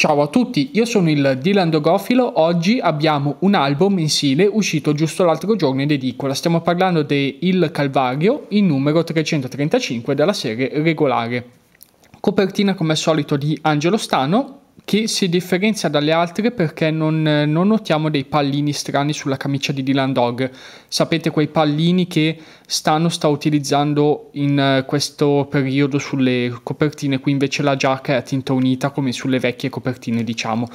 Ciao a tutti, io sono il Dylan Dogofilo, oggi abbiamo un album mensile uscito giusto l'altro giorno in edicola, stiamo parlando di Il Calvario, il numero 335 della serie regolare. Copertina come al solito di Angelo Stano, che si differenzia dalle altre perché non, non, notiamo dei pallini strani sulla camicia di Dylan Dog. Sapete quei pallini che Stano sta utilizzando in eh, questo periodo sulle copertine, qui invece la giacca è a tinta unita come sulle vecchie copertine, diciamo.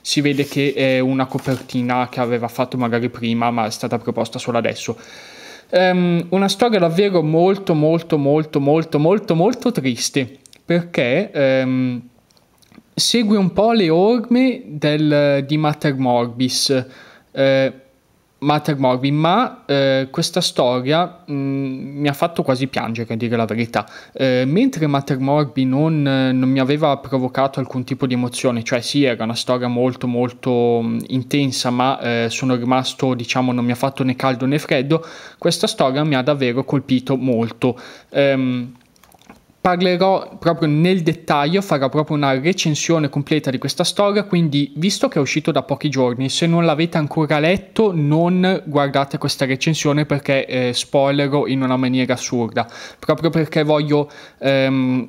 Si vede che è una copertina che aveva fatto magari prima, ma è stata proposta solo adesso. Um, una storia davvero molto, molto, molto, molto, molto, molto, molto triste perché. Um, segue un po' le orme del, di Mater Morbis, eh, Mater Morbis ma eh, questa storia mh, mm, mi ha fatto quasi piangere, a dire la verità. Eh, mentre Mater Morbis non, non, mi aveva provocato alcun tipo di emozione, cioè sì, era una storia molto molto mm, intensa, ma eh, sono rimasto, diciamo, non mi ha fatto né caldo né freddo, questa storia mi ha davvero colpito molto. Ehm, parlerò proprio nel dettaglio, farò proprio una recensione completa di questa storia, quindi visto che è uscito da pochi giorni, se non l'avete ancora letto non guardate questa recensione perché eh, spoilerò in una maniera assurda, proprio perché voglio ehm,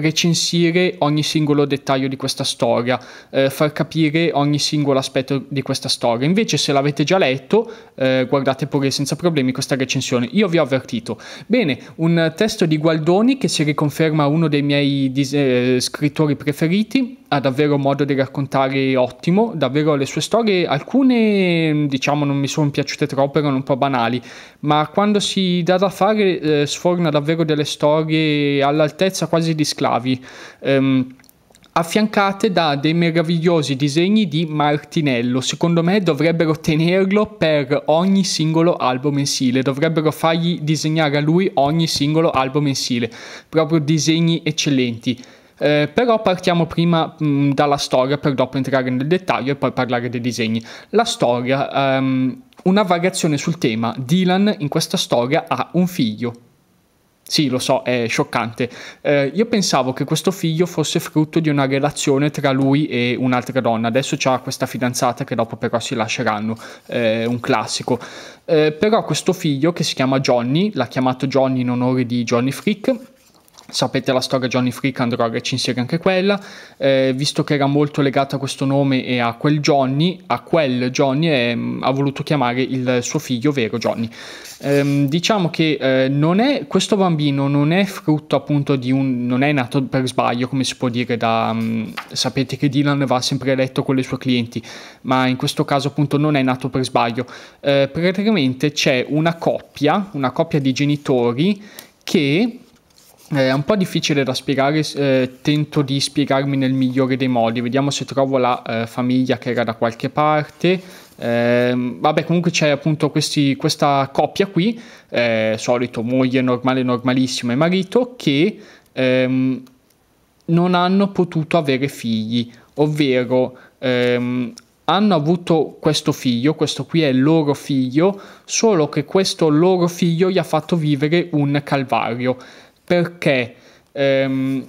recensire ogni singolo dettaglio di questa storia, eh, far capire ogni singolo aspetto di questa storia. Invece se l'avete già letto, eh, guardate pure senza problemi questa recensione. Io vi ho avvertito. Bene, un testo di Gualdoni che si riconferma uno dei miei dis- eh, scrittori preferiti ha davvero modo di raccontare ottimo, davvero le sue storie, alcune mm, diciamo non mi sono piaciute troppo, erano un po' banali, ma quando si dà da fare eh, sforna davvero delle storie all'altezza quasi di schiavi. Ehm, affiancate da dei meravigliosi disegni di Martinello. Secondo me dovrebbero tenerlo per ogni singolo album mensile, dovrebbero fargli disegnare a lui ogni singolo album mensile, proprio disegni eccellenti. Eh, però partiamo prima mh, dalla storia per dopo entrare nel dettaglio e poi parlare dei disegni. La storia, um, una variazione sul tema, Dylan in questa storia ha un figlio, sì, lo so, è scioccante. Eh, io pensavo che questo figlio fosse frutto di una relazione tra lui e un'altra donna. Adesso ha questa fidanzata che dopo però si lasceranno, eh, un classico. Eh, però questo figlio che si chiama Johnny, l'ha chiamato Johnny in onore di Johnny Frick, Sapete la storia Johnny Freak, andrò a recensire anche quella, eh, visto che era molto legata a questo nome e a quel Johnny, a quel Johnny eh, ha voluto chiamare il suo figlio vero Johnny. Eh, diciamo che eh, è, questo bambino non è frutto appunto di un... non è nato per sbaglio come si può dire da... Mh, mm, sapete che Dylan va sempre letto con le sue clienti, ma in questo caso appunto non è nato per sbaglio. Eh, praticamente c'è una coppia, una coppia di genitori che eh, è un po' difficile da spiegare, eh, tento di spiegarmi nel migliore dei modi, vediamo se trovo la eh, famiglia che era da qualche parte. Eh, vabbè, comunque c'è appunto questi, questa coppia qui, eh, solito moglie normale, normalissima e marito, che ehm, non hanno potuto avere figli, ovvero ehm, hanno avuto questo figlio, questo qui è il loro figlio, solo che questo loro figlio gli ha fatto vivere un calvario perché ehm,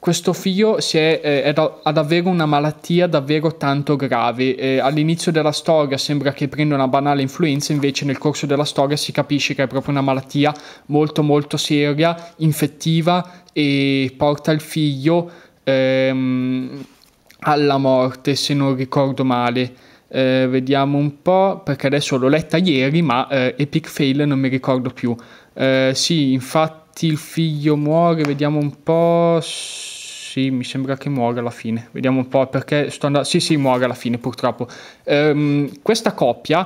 questo figlio è, eh, è da, ha davvero una malattia davvero tanto grave. Eh, all'inizio della storia sembra che prenda una banale influenza, invece nel corso della storia si capisce che è proprio una malattia molto molto seria, infettiva e porta il figlio ehm, alla morte, se non ricordo male. Eh, vediamo un po', perché adesso l'ho letta ieri, ma eh, Epic Fail non mi ricordo più. Eh, sì, infatti infatti il figlio muore, vediamo un po'... Sì, mi sembra che muore alla fine. Vediamo un po' perché sto andando... Sì, sì, muore alla fine purtroppo. Ehm, questa coppia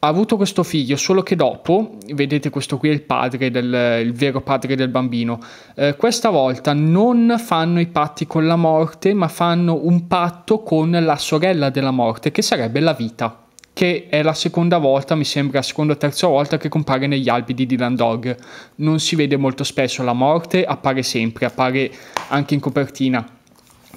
ha avuto questo figlio, solo che dopo, vedete questo qui è il padre, del, il vero padre del bambino, eh, questa volta non fanno i patti con la morte, ma fanno un patto con la sorella della morte, che sarebbe la vita che è la seconda volta, mi sembra, la seconda o terza volta che compare negli albi di Dylan Dog. Non si vede molto spesso, la morte appare sempre, appare anche in copertina,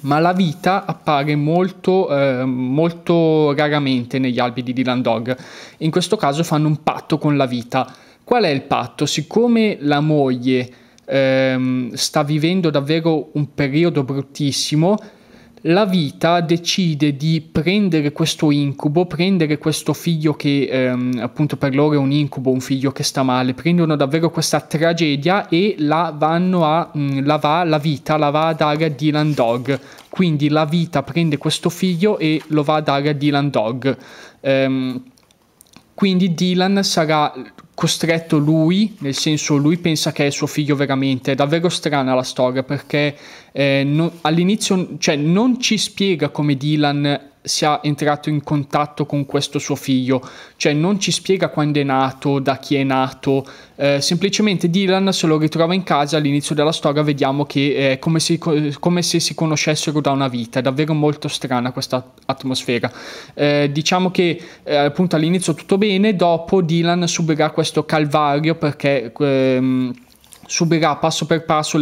ma la vita appare molto, eh, molto raramente negli albi di Dylan Dog. In questo caso fanno un patto con la vita. Qual è il patto? Siccome la moglie ehm, sta vivendo davvero un periodo bruttissimo, la vita decide di prendere questo incubo, prendere questo figlio che ehm, appunto per loro è un incubo, un figlio che sta male, prendono davvero questa tragedia e la vanno a mh, mm, la, va, la vita, la va a dare a Dylan Dog. Quindi la vita prende questo figlio e lo va a dare a Dylan Dog. Ehm, quindi Dylan sarà costretto lui, nel senso lui pensa che è suo figlio veramente, è davvero strana la storia perché eh, no, all'inizio cioè, non ci spiega come Dylan sia entrato in contatto con questo suo figlio, cioè non ci spiega quando è nato, da chi è nato, eh, semplicemente Dylan se lo ritrova in casa all'inizio della storia, vediamo che è eh, come se, come se, si conoscessero da una vita, è davvero molto strana questa atmosfera. Eh, diciamo che eh, appunto all'inizio tutto bene, dopo Dylan subirà questo calvario perché... Ehm, subirà passo per passo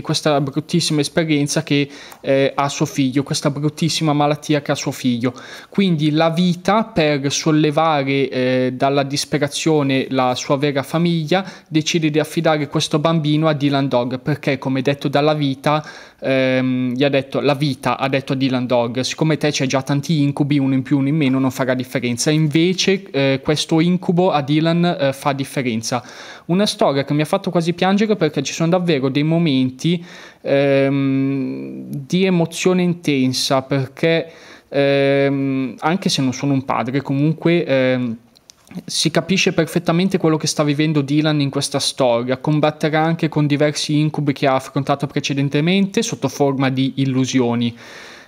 questa bruttissima esperienza che eh, ha suo figlio, questa bruttissima malattia che ha suo figlio. Quindi la vita per sollevare eh, dalla disperazione la sua vera famiglia decide di affidare questo bambino a Dylan Dog perché come detto dalla vita ehm, gli ha detto la vita, ha detto a Dylan Dog, siccome te c'è già tanti incubi, uno in più, uno in meno, non farà differenza. Invece eh, questo incubo a Dylan eh, fa differenza. Una storia che mi ha fatto quasi piangere perché ci sono davvero dei momenti ehm, di emozione intensa perché ehm, anche se non sono un padre comunque... Ehm, si capisce perfettamente quello che sta vivendo Dylan in questa storia, combatterà anche con diversi incubi che ha affrontato precedentemente sotto forma di illusioni.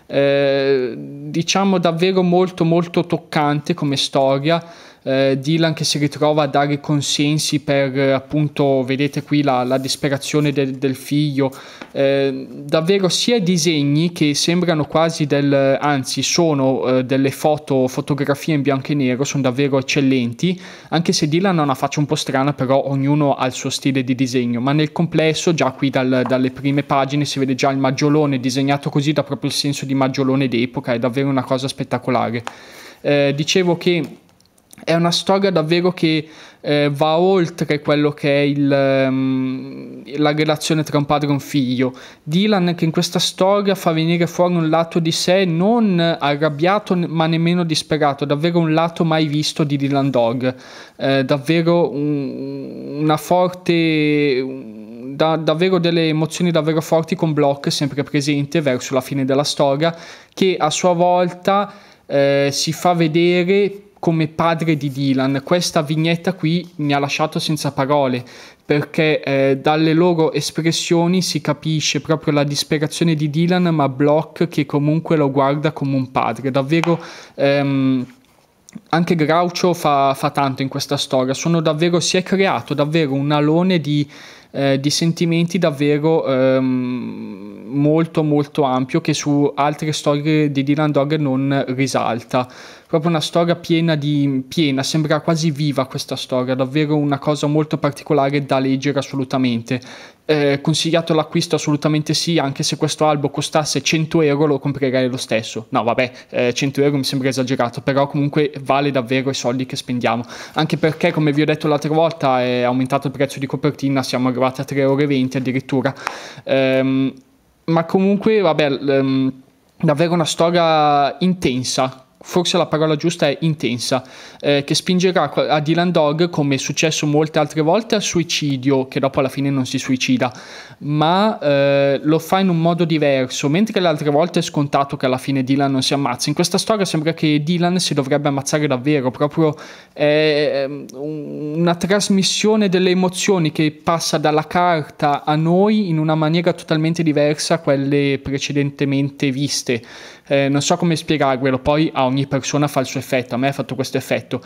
Eh, diciamo davvero molto molto toccante come storia eh, Dylan che si ritrova a dare consensi per eh, appunto, vedete qui la, la disperazione del, del figlio, eh, davvero sia i disegni che sembrano quasi del, anzi sono eh, delle foto, fotografie in bianco e nero, sono davvero eccellenti, anche se Dylan ha una faccia un po' strana, però ognuno ha il suo stile di disegno, ma nel complesso già qui dal, dalle prime pagine si vede già il maggiolone disegnato così, dà proprio il senso di maggiolone d'epoca, è davvero una cosa spettacolare. Eh, dicevo che è una storia davvero che eh, va oltre quello che è il, um, la relazione tra un padre e un figlio. Dylan che in questa storia fa venire fuori un lato di sé non arrabbiato ma nemmeno disperato, davvero un lato mai visto di Dylan Dog, eh, davvero un, una forte... da, davvero delle emozioni davvero forti con Block sempre presente verso la fine della storia che a sua volta eh, si fa vedere come padre di Dylan. Questa vignetta qui mi ha lasciato senza parole perché eh, dalle loro espressioni si capisce proprio la disperazione di Dylan, ma Block che comunque lo guarda come un padre. Davvero... Ehm, anche Groucho fa, fa, tanto in questa storia, sono davvero, si è creato davvero un alone di, eh, di sentimenti davvero ehm, molto molto ampio che su altre storie di Dylan Dog non risalta. Proprio una storia piena di piena, sembra quasi viva questa storia, davvero una cosa molto particolare da leggere assolutamente eh, consigliato l'acquisto assolutamente sì, anche se questo albo costasse 100 euro lo comprerei lo stesso. No, vabbè, eh, 100 euro mi sembra esagerato, però comunque vale davvero i soldi che spendiamo. Anche perché, come vi ho detto l'altra volta, è aumentato il prezzo di copertina, siamo arrivati a 3,20 euro addirittura. Ehm, ma comunque, vabbè, ehm, davvero una storia intensa forse la parola giusta è intensa, eh, che spingerà a Dylan Dog, come è successo molte altre volte, al suicidio, che dopo alla fine non si suicida, ma eh, lo fa in un modo diverso, mentre le altre volte è scontato che alla fine Dylan non si ammazza. In questa storia sembra che Dylan si dovrebbe ammazzare davvero, proprio è ehm, una trasmissione delle emozioni che passa dalla carta a noi in una maniera totalmente diversa a quelle precedentemente viste eh, non so come spiegarvelo, poi a ogni persona fa il suo effetto, a me ha fatto questo effetto.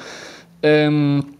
Ehm,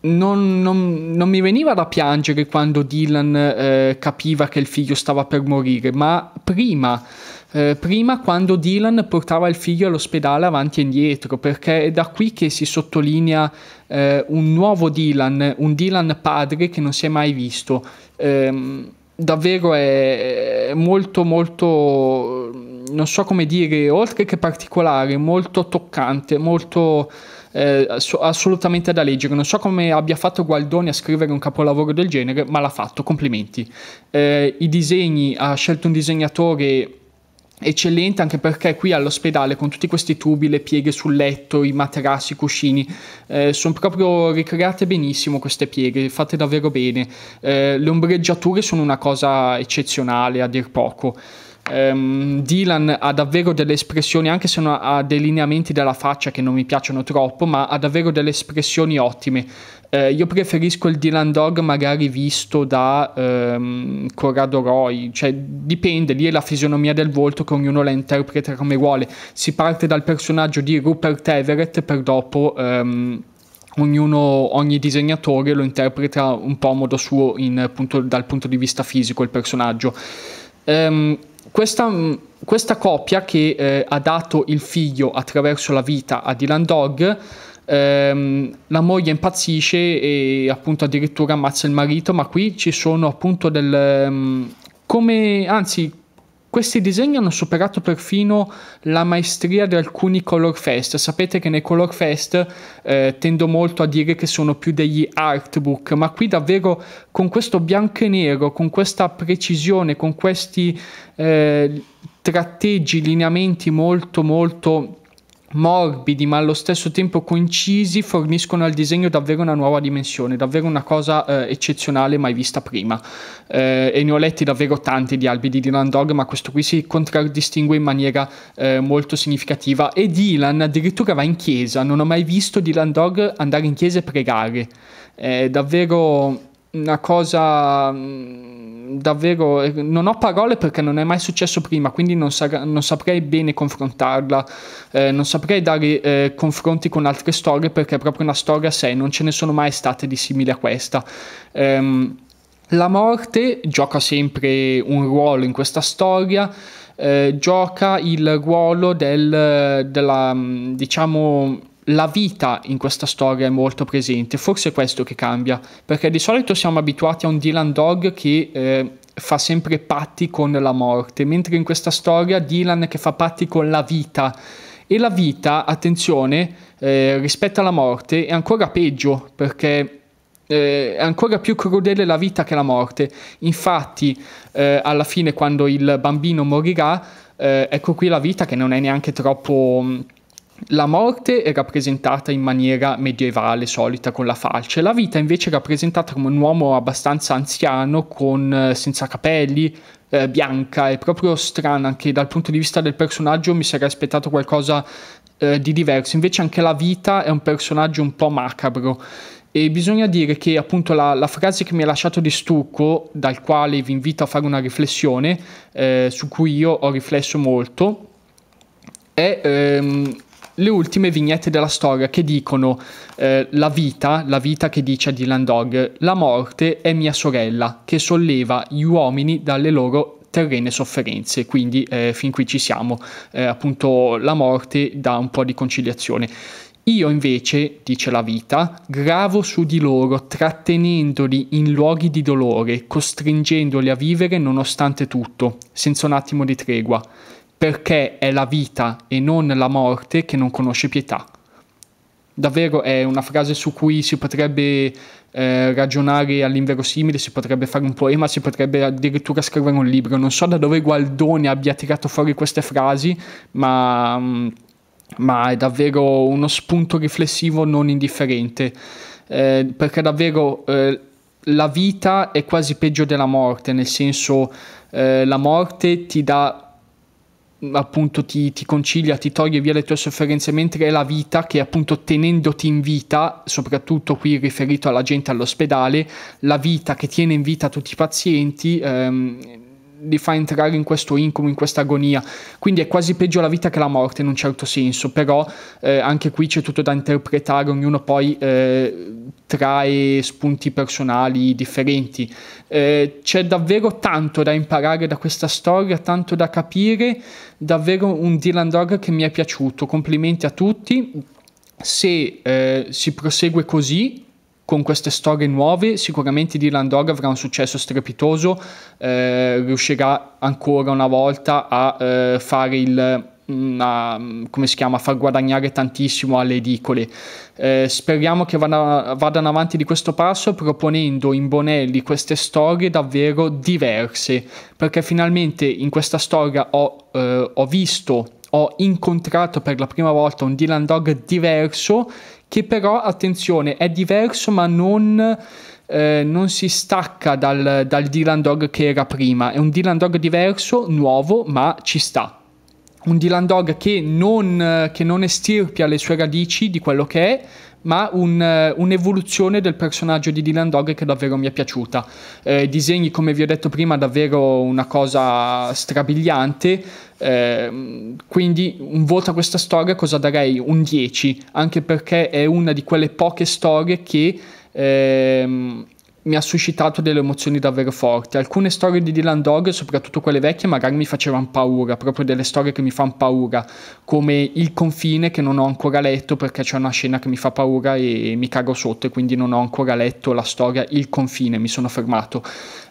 non, non, non, mi veniva da piangere quando Dylan eh, capiva che il figlio stava per morire, ma prima, eh, prima quando Dylan portava il figlio all'ospedale avanti e indietro, perché è da qui che si sottolinea eh, un nuovo Dylan, un Dylan padre che non si è mai visto. Ehm, davvero è molto molto non so come dire, oltre che particolare, molto toccante, molto eh, assolutamente da leggere. Non so come abbia fatto Gualdoni a scrivere un capolavoro del genere, ma l'ha fatto, complimenti. Eh, I disegni, ha scelto un disegnatore eccellente anche perché qui all'ospedale con tutti questi tubi, le pieghe sul letto, i materassi, i cuscini, eh, sono proprio ricreate benissimo queste pieghe, fatte davvero bene. Eh, le ombreggiature sono una cosa eccezionale a dir poco ehm, Dylan ha davvero delle espressioni, anche se ha dei lineamenti della faccia che non mi piacciono troppo, ma ha davvero delle espressioni ottime. Eh, io preferisco il Dylan Dog magari visto da ehm, Corrado Roy, cioè dipende, lì è la fisionomia del volto che ognuno la interpreta come vuole. Si parte dal personaggio di Rupert Everett per dopo... Ehm, Ognuno, ogni disegnatore lo interpreta un po' a modo suo in, appunto, dal punto di vista fisico il personaggio. Um, questa, mm, questa coppia che eh, ha dato il figlio attraverso la vita a Dylan Dog, ehm, la moglie impazzisce e appunto addirittura ammazza il marito, ma qui ci sono appunto del... Um, come, anzi, questi disegni hanno superato perfino la maestria di alcuni color fest. Sapete che nei color fest eh, tendo molto a dire che sono più degli artbook, ma qui davvero con questo bianco e nero, con questa precisione, con questi eh, tratteggi, lineamenti molto molto morbidi ma allo stesso tempo concisi forniscono al disegno davvero una nuova dimensione, davvero una cosa eh, eccezionale mai vista prima. Eh, e ne ho letti davvero tanti di albi di Dylan Dog, ma questo qui si contraddistingue in maniera eh, molto significativa. E Dylan addirittura va in chiesa, non ho mai visto Dylan Dog andare in chiesa e pregare. È davvero una cosa mm, davvero eh, non ho parole perché non è mai successo prima quindi non, sa, non saprei bene confrontarla eh, non saprei dare eh, confronti con altre storie perché è proprio una storia a sé non ce ne sono mai state di simili a questa eh, la morte gioca sempre un ruolo in questa storia eh, gioca il ruolo del, della mm, diciamo la vita in questa storia è molto presente, forse è questo che cambia, perché di solito siamo abituati a un Dylan Dog che eh, fa sempre patti con la morte, mentre in questa storia Dylan che fa patti con la vita. E la vita, attenzione, eh, rispetto alla morte è ancora peggio, perché eh, è ancora più crudele la vita che la morte. Infatti, eh, alla fine, quando il bambino morirà, eh, ecco qui la vita che non è neanche troppo la morte è rappresentata in maniera medievale, solita, con la falce, la vita invece è rappresentata come un uomo abbastanza anziano, con, eh, senza capelli, eh, bianca, è proprio strana anche dal punto di vista del personaggio mi sarei aspettato qualcosa eh, di diverso, invece anche la vita è un personaggio un po' macabro. E bisogna dire che appunto la, la, frase che mi ha lasciato di stucco, dal quale vi invito a fare una riflessione, eh, su cui io ho riflesso molto, è ehm, le ultime vignette della storia che dicono eh, la vita, la vita che dice a Dylan Dog, la morte è mia sorella che solleva gli uomini dalle loro terrene sofferenze, quindi eh, fin qui ci siamo, eh, appunto la morte dà un po' di conciliazione. Io invece, dice la vita, gravo su di loro, trattenendoli in luoghi di dolore, costringendoli a vivere nonostante tutto, senza un attimo di tregua perché è la vita e non la morte che non conosce pietà. Davvero è una frase su cui si potrebbe eh, ragionare all'inverosimile, si potrebbe fare un poema, si potrebbe addirittura scrivere un libro. Non so da dove Gualdone abbia tirato fuori queste frasi, ma, mm, ma è davvero uno spunto riflessivo non indifferente. Eh, perché davvero eh, la vita è quasi peggio della morte, nel senso eh, la morte ti dà appunto ti, ti, concilia, ti toglie via le tue sofferenze, mentre è la vita che appunto tenendoti in vita, soprattutto qui riferito alla gente all'ospedale, la vita che tiene in vita tutti i pazienti ehm, li fa entrare in questo incubo, in questa agonia. Quindi è quasi peggio la vita che la morte in un certo senso, però eh, anche qui c'è tutto da interpretare, ognuno poi eh, trae spunti personali differenti. Eh, c'è davvero tanto da imparare da questa storia, tanto da capire, davvero un Dylan Dog che mi è piaciuto, complimenti a tutti. Se eh, si prosegue così, con queste storie nuove sicuramente Dylan Dog avrà un successo strepitoso, eh, riuscirà ancora una volta a eh, fare il... Mm, a, come si chiama, far guadagnare tantissimo alle edicole. Eh, speriamo che vada, vadano avanti di questo passo proponendo in Bonelli queste storie davvero diverse, perché finalmente in questa storia ho, eh, ho visto, ho incontrato per la prima volta un Dylan Dog diverso che però, attenzione, è diverso ma non, eh, non si stacca dal, dal Dylan Dog che era prima. È un Dylan Dog diverso, nuovo, ma ci sta un Dylan Dog che non, che non estirpia le sue radici di quello che è, ma un, eh, un'evoluzione del personaggio di Dylan Dog che davvero mi è piaciuta. Eh, disegni, come vi ho detto prima, davvero una cosa strabiliante. Eh, quindi un voto a questa storia cosa darei? Un 10, anche perché è una di quelle poche storie che ehm, mi ha suscitato delle emozioni davvero forti. Alcune storie di Dylan Dog, soprattutto quelle vecchie, magari mi facevano paura, proprio delle storie che mi fanno paura, come Il confine che non ho ancora letto perché c'è una scena che mi fa paura e mi cago sotto e quindi non ho ancora letto la storia Il confine, mi sono fermato,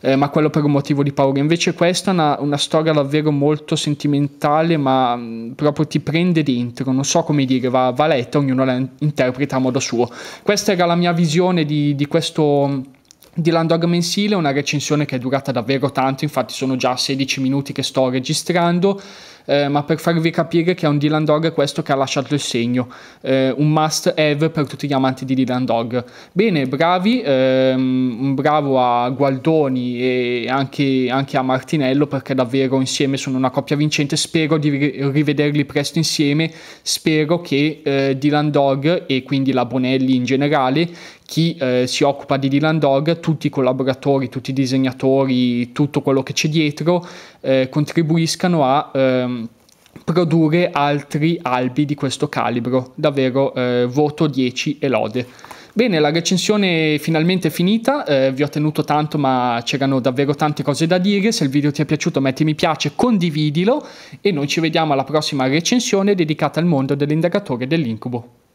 eh, ma quello per un motivo di paura. Invece questa è una, una storia davvero molto sentimentale, ma mh, mm, proprio ti prende dentro, non so come dire, va, va letta, ognuno la interpreta a modo suo. Questa era la mia visione di, di questo mm, di Landog Mensile, una recensione che è durata davvero tanto, infatti sono già 16 minuti che sto registrando, eh, ma per farvi capire che è un Dylan Dog questo che ha lasciato il segno, eh, un must have per tutti gli amanti di Dylan Dog. Bene, bravi, ehm, un bravo a Gualdoni e anche, anche, a Martinello perché davvero insieme sono una coppia vincente, spero di rivederli presto insieme, spero che eh, Dylan Dog e quindi la Bonelli in generale chi eh, si occupa di Dylan Dog, tutti i collaboratori, tutti i disegnatori, tutto quello che c'è dietro, eh, contribuiscano a ehm, produrre altri albi di questo calibro. Davvero eh, voto 10 e lode. Bene, la recensione finalmente è finita, eh, vi ho tenuto tanto ma c'erano davvero tante cose da dire, se il video ti è piaciuto metti mi piace, condividilo e noi ci vediamo alla prossima recensione dedicata al mondo dell'indagatore dell'incubo.